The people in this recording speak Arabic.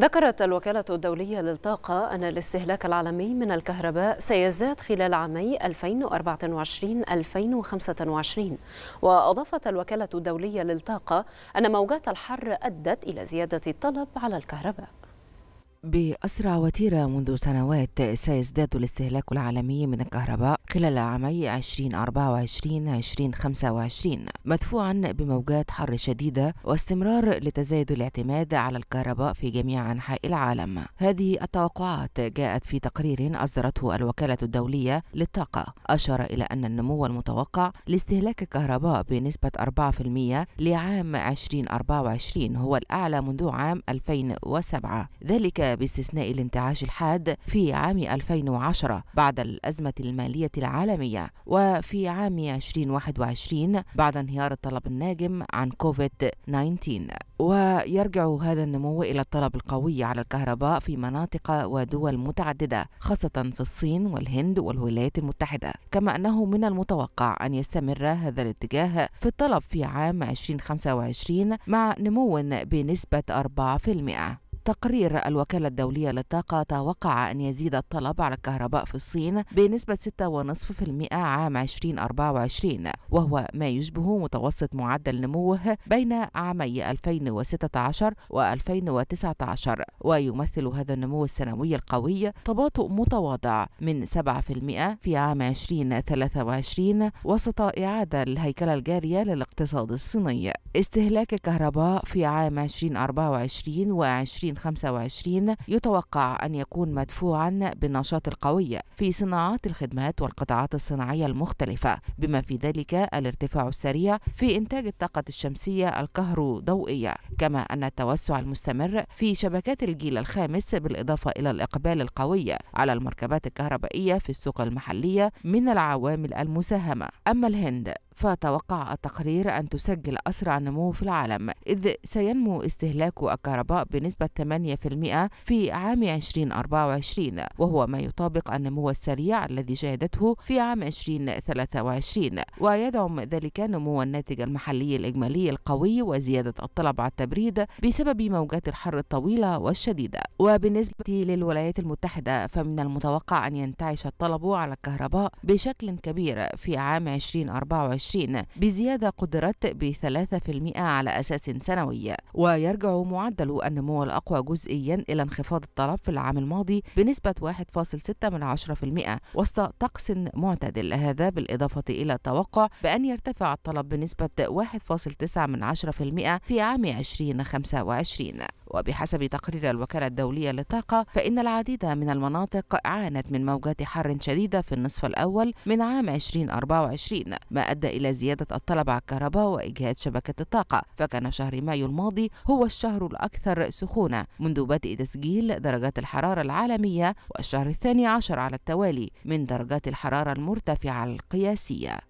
ذكرت الوكالة الدولية للطاقة أن الاستهلاك العالمي من الكهرباء سيزداد خلال عامي 2024-2025 وأضافت الوكالة الدولية للطاقة أن موجات الحر أدت إلى زيادة الطلب على الكهرباء بأسرع وتيرة منذ سنوات سيزداد الاستهلاك العالمي من الكهرباء خلال عامي 2024 2025 مدفوعا بموجات حر شديدة واستمرار لتزايد الاعتماد على الكهرباء في جميع أنحاء العالم. هذه التوقعات جاءت في تقرير أصدرته الوكالة الدولية للطاقة، أشار إلى أن النمو المتوقع لاستهلاك الكهرباء بنسبة 4% لعام 2024 هو الأعلى منذ عام 2007، ذلك باستثناء الانتعاش الحاد في عام 2010 بعد الأزمة المالية العالمية وفي عام 2021 بعد انهيار الطلب الناجم عن كوفيد-19 ويرجع هذا النمو إلى الطلب القوي على الكهرباء في مناطق ودول متعددة خاصة في الصين والهند والولايات المتحدة كما أنه من المتوقع أن يستمر هذا الاتجاه في الطلب في عام 2025 مع نمو بنسبة 4% تقرير الوكالة الدولية للطاقة توقع أن يزيد الطلب على الكهرباء في الصين بنسبة 6.5% عام 2024 وهو ما يشبه متوسط معدل نموه بين عامي 2016 و 2019 ويمثل هذا النمو السنوي القوي تباطؤ متواضع من 7% في عام 2023 وسط إعادة الهيكلة الجارية للاقتصاد الصيني استهلاك الكهرباء في عام 2024 و 2025 يتوقع أن يكون مدفوعا بالنشاط القوي في صناعات الخدمات والقطاعات الصناعية المختلفة بما في ذلك الارتفاع السريع في إنتاج الطاقة الشمسية الكهروضوئية كما أن التوسع المستمر في شبكات الجيل الخامس بالإضافة إلى الإقبال القوي على المركبات الكهربائية في السوق المحلية من العوامل المساهمة أما الهند فتوقع التقرير أن تسجل أسرع نمو في العالم إذ سينمو استهلاك الكهرباء بنسبة 8% في عام 2024 وهو ما يطابق النمو السريع الذي شهدته في عام 2023 ويدعم ذلك نمو الناتج المحلي الإجمالي القوي وزيادة الطلب على التبريد بسبب موجات الحر الطويلة والشديدة وبالنسبة للولايات المتحدة فمن المتوقع أن ينتعش الطلب على الكهرباء بشكل كبير في عام 2024 2020 بزيادة قدرت ب 3% على أساس سنوي ويرجع معدل النمو الأقوى جزئيا إلى انخفاض الطلب في العام الماضي بنسبة 1.6% وسط طقس معتدل هذا بالإضافة إلى التوقع بأن يرتفع الطلب بنسبة 1.9% في عام 2025 وبحسب تقرير الوكالة الدولية للطاقة فإن العديد من المناطق عانت من موجات حر شديدة في النصف الأول من عام 2024 ما أدى إلى زيادة الطلب على الكهرباء وإجهاد شبكة الطاقة فكان شهر مايو الماضي هو الشهر الأكثر سخونة منذ بدء تسجيل درجات الحرارة العالمية والشهر الثاني عشر على التوالي من درجات الحرارة المرتفعة القياسية